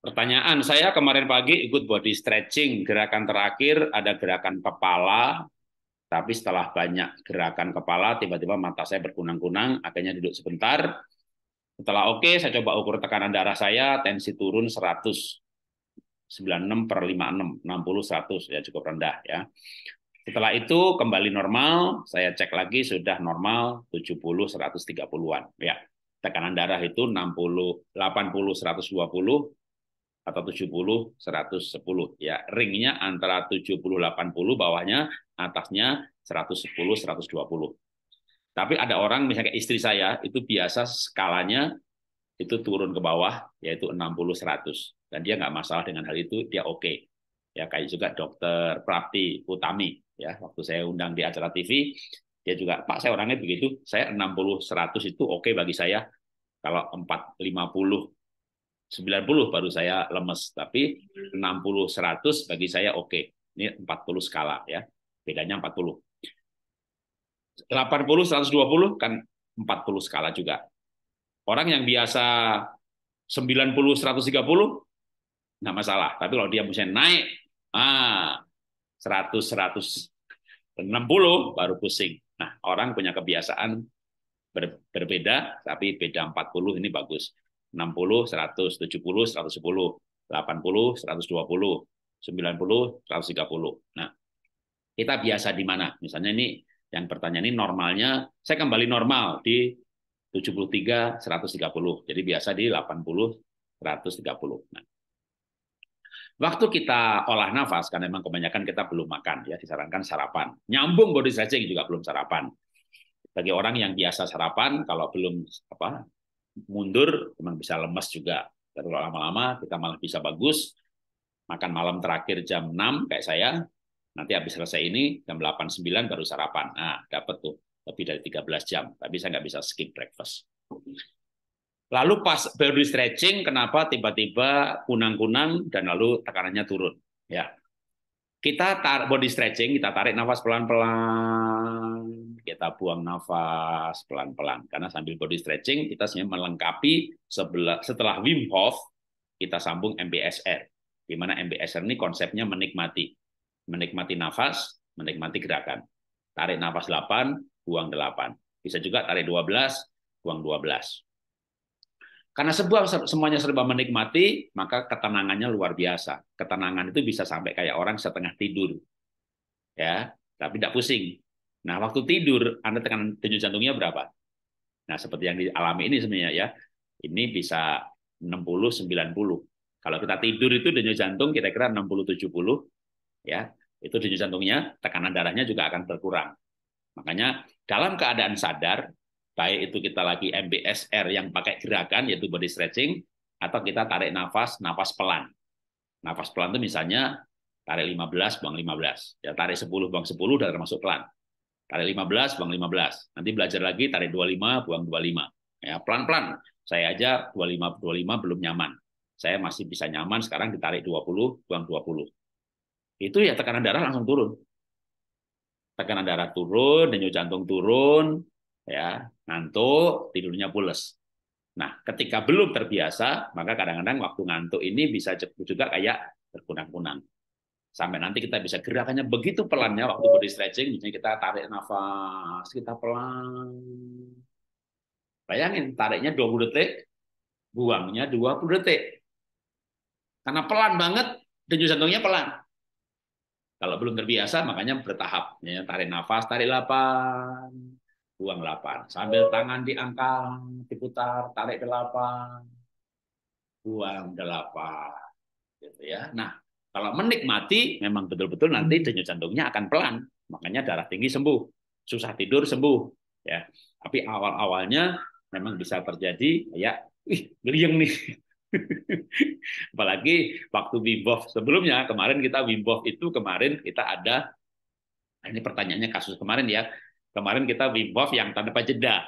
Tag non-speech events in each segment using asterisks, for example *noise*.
Pertanyaan saya kemarin pagi ikut body stretching, gerakan terakhir ada gerakan kepala, tapi setelah banyak gerakan kepala, tiba-tiba mata saya berkunang-kunang, akhirnya duduk sebentar. Setelah oke, okay, saya coba ukur tekanan darah saya, tensi turun 100. 96 per 56, 60, 100, ya cukup rendah ya. Setelah itu kembali normal, saya cek lagi sudah normal 70, 130-an. Ya, tekanan darah itu 60, 80, 120, atau 70 110 ya ringnya antara 70 80 bawahnya atasnya 110 120 tapi ada orang misalnya istri saya itu biasa skalanya itu turun ke bawah yaitu 60 100 dan dia nggak masalah dengan hal itu dia oke okay. ya kayak juga dokter Prati Utami ya waktu saya undang di acara TV dia juga Pak saya orangnya begitu saya 60 100 itu oke okay bagi saya kalau lima puluh 90 baru saya lemes, tapi 60 100 bagi saya oke. Okay. Ini 40 skala ya. Bedanya 40. 80 120 kan 40 skala juga. Orang yang biasa 90 130 nggak masalah, tapi kalau dia misalnya naik ah 100 160 baru pusing. Nah, orang punya kebiasaan ber, berbeda tapi beda 40 ini bagus. 60, 100, 70, 110, 80, 120, 90, 130. Nah, kita biasa di mana? Misalnya ini yang pertanyaan ini normalnya, saya kembali normal di 73, 130. Jadi biasa di 80, 130. Nah, waktu kita olah nafas, karena memang kebanyakan kita belum makan, ya disarankan sarapan. Nyambung body stretching juga belum sarapan bagi orang yang biasa sarapan kalau belum apa mundur memang bisa lemes juga. Kalau lama-lama kita malah bisa bagus. Makan malam terakhir jam 6 kayak saya, nanti habis selesai ini jam 8 9 baru sarapan. nah dapat tuh lebih dari 13 jam, tapi saya nggak bisa skip breakfast. Lalu pas baru stretching, kenapa tiba-tiba kunang-kunang dan lalu tekanannya turun? Ya, kita tarik body stretching, kita tarik nafas pelan-pelan, kita buang nafas pelan-pelan. Karena sambil body stretching, kita sebenarnya melengkapi sebelah, setelah Wim Hof, kita sambung MBSR. Di mana MBSR ini konsepnya menikmati. Menikmati nafas, menikmati gerakan. Tarik nafas 8, buang 8. Bisa juga tarik 12, buang 12. Karena sebuah semuanya serba menikmati, maka ketenangannya luar biasa. Ketenangan itu bisa sampai kayak orang setengah tidur. Ya, tapi tidak pusing. Nah, waktu tidur Anda tekanan denyut jantungnya berapa? Nah, seperti yang dialami ini sebenarnya ya. Ini bisa 60 90. Kalau kita tidur itu denyut jantung kira-kira 60 70 ya. Itu denyut jantungnya, tekanan darahnya juga akan berkurang. Makanya dalam keadaan sadar Baik itu kita lagi MBSR yang pakai gerakan, yaitu body stretching, atau kita tarik nafas, nafas pelan. Nafas pelan itu misalnya tarik 15, buang 15. Ya, tarik 10, buang 10, dan termasuk pelan. Tarik 15, buang 15. Nanti belajar lagi, tarik 25, buang 25. Ya, pelan-pelan. Saya aja 25, 25 belum nyaman. Saya masih bisa nyaman, sekarang ditarik 20, buang 20. Itu ya tekanan darah langsung turun tekanan darah turun, denyut jantung turun, ya ngantuk tidurnya pules nah ketika belum terbiasa maka kadang-kadang waktu ngantuk ini bisa juga kayak terkunang-kunang sampai nanti kita bisa gerakannya begitu pelannya waktu body stretching misalnya kita tarik nafas kita pelan bayangin tariknya 20 detik buangnya 20 detik karena pelan banget denyut jantungnya pelan kalau belum terbiasa makanya bertahap ya, tarik nafas tarik lapan buang 8. Sambil tangan diangkat, diputar, tarik 8, buang 8. Gitu ya. Nah, kalau menikmati, memang betul-betul nanti hmm. denyut jantungnya akan pelan. Makanya darah tinggi sembuh. Susah tidur sembuh. ya Tapi awal-awalnya memang bisa terjadi, ya, ih, geliang nih. *laughs* Apalagi waktu Wim Hof sebelumnya, kemarin kita Wim Hof itu kemarin kita ada, ini pertanyaannya kasus kemarin ya, Kemarin kita Wim Hof yang tanpa jeda.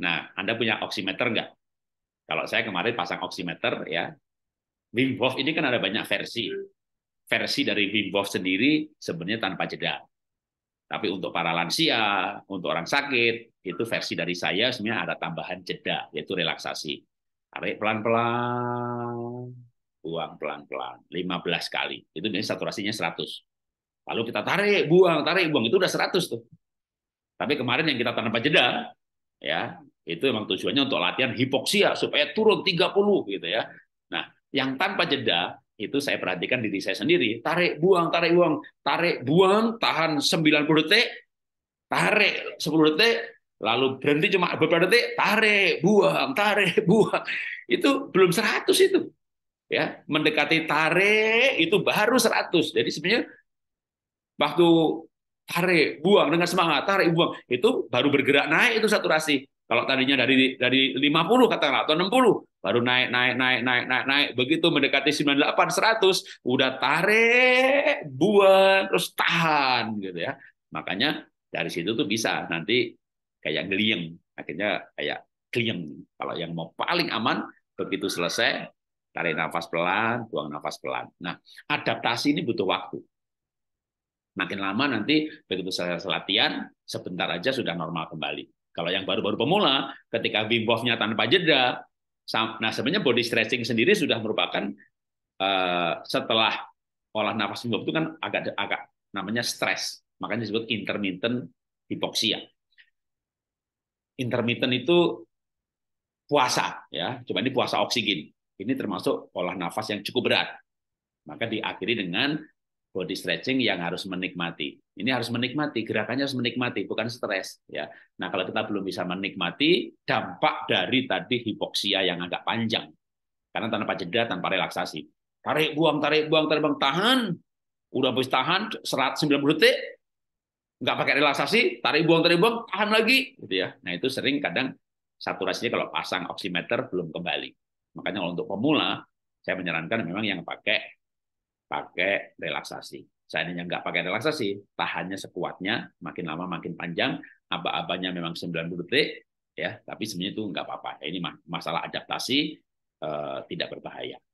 Nah, Anda punya oximeter nggak? Kalau saya kemarin pasang oximeter ya, Wim Hof ini kan ada banyak versi. Versi dari Wim Hof sendiri sebenarnya tanpa jeda. Tapi untuk para lansia, untuk orang sakit, itu versi dari saya sebenarnya ada tambahan jeda, yaitu relaksasi. Tarik pelan-pelan, buang pelan-pelan, 15 kali. Itu biasanya saturasinya 100. Lalu kita tarik, buang, tarik, buang. Itu udah 100 tuh. Tapi kemarin yang kita tanpa jeda, ya itu memang tujuannya untuk latihan hipoksia supaya turun 30 gitu ya. Nah, yang tanpa jeda itu saya perhatikan diri saya sendiri, tarik buang, tarik buang, tarik buang, tahan 90 detik, tarik 10 detik, lalu berhenti cuma beberapa detik, tarik buang, tarik *laughs* buang. Itu belum 100 itu. Ya, mendekati tarik itu baru 100. Jadi sebenarnya waktu tarik, buang dengan semangat, tarik, buang. Itu baru bergerak naik itu saturasi. Kalau tadinya dari dari 50 katakanlah atau 60, baru naik naik naik naik naik naik begitu mendekati 98 100 udah tarik, buang, terus tahan gitu ya. Makanya dari situ tuh bisa nanti kayak gelieng, akhirnya kayak gelieng. Kalau yang mau paling aman begitu selesai tarik nafas pelan, buang nafas pelan. Nah, adaptasi ini butuh waktu. Makin lama nanti begitu selesai latihan, sebentar aja sudah normal kembali. Kalau yang baru-baru pemula, ketika Wim hof tanpa jeda, nah sebenarnya body stretching sendiri sudah merupakan uh, setelah olah nafas Wim Hof itu kan agak agak namanya stres, makanya disebut intermittent hipoksia. Intermittent itu puasa ya, coba ini puasa oksigen. Ini termasuk olah nafas yang cukup berat. Maka diakhiri dengan body stretching yang harus menikmati. Ini harus menikmati, gerakannya harus menikmati, bukan stres ya. Nah, kalau kita belum bisa menikmati dampak dari tadi hipoksia yang agak panjang. Karena tanpa jeda, tanpa relaksasi. Tarik buang, tarik buang, tarik buang, tahan. Udah habis tahan serat 190 detik. Nggak pakai relaksasi, tarik buang, tarik buang, tahan lagi gitu ya. Nah, itu sering kadang saturasinya kalau pasang oximeter belum kembali. Makanya kalau untuk pemula saya menyarankan memang yang pakai pakai relaksasi. Saya Seandainya nggak pakai relaksasi, tahannya sekuatnya, makin lama makin panjang, aba-abanya memang 90 detik, ya tapi sebenarnya itu nggak apa-apa. Ini masalah adaptasi eh, tidak berbahaya.